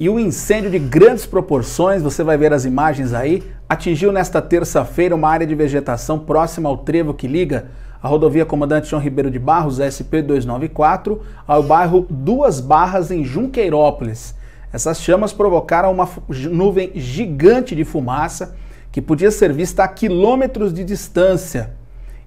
E um incêndio de grandes proporções, você vai ver as imagens aí, atingiu nesta terça-feira uma área de vegetação próxima ao trevo que liga a rodovia Comandante João Ribeiro de Barros, SP 294, ao bairro Duas Barras, em Junqueirópolis. Essas chamas provocaram uma nuvem gigante de fumaça que podia ser vista a quilômetros de distância,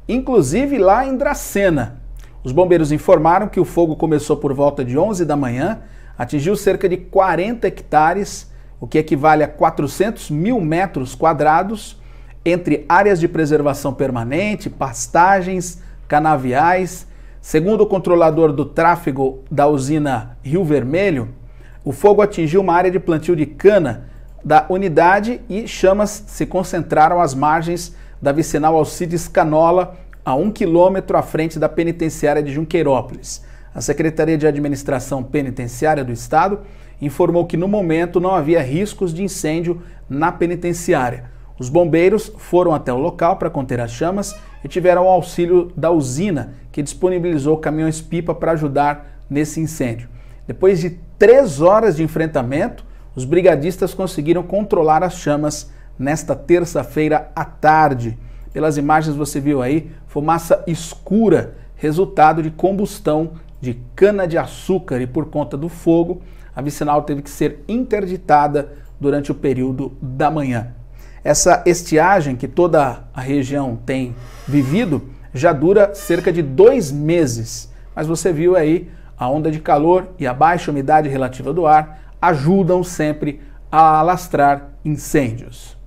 inclusive lá em Dracena. Os bombeiros informaram que o fogo começou por volta de 11 da manhã atingiu cerca de 40 hectares, o que equivale a 400 mil metros quadrados, entre áreas de preservação permanente, pastagens, canaviais. Segundo o controlador do tráfego da usina Rio Vermelho, o fogo atingiu uma área de plantio de cana da unidade e chamas se concentraram às margens da vicinal Alcides Canola, a um quilômetro à frente da penitenciária de Junqueirópolis. A Secretaria de Administração Penitenciária do Estado informou que no momento não havia riscos de incêndio na penitenciária. Os bombeiros foram até o local para conter as chamas e tiveram o auxílio da usina, que disponibilizou caminhões-pipa para ajudar nesse incêndio. Depois de três horas de enfrentamento, os brigadistas conseguiram controlar as chamas nesta terça-feira à tarde. Pelas imagens você viu aí, fumaça escura, resultado de combustão de cana-de-açúcar e, por conta do fogo, a vicinal teve que ser interditada durante o período da manhã. Essa estiagem que toda a região tem vivido já dura cerca de dois meses, mas você viu aí a onda de calor e a baixa umidade relativa do ar ajudam sempre a alastrar incêndios.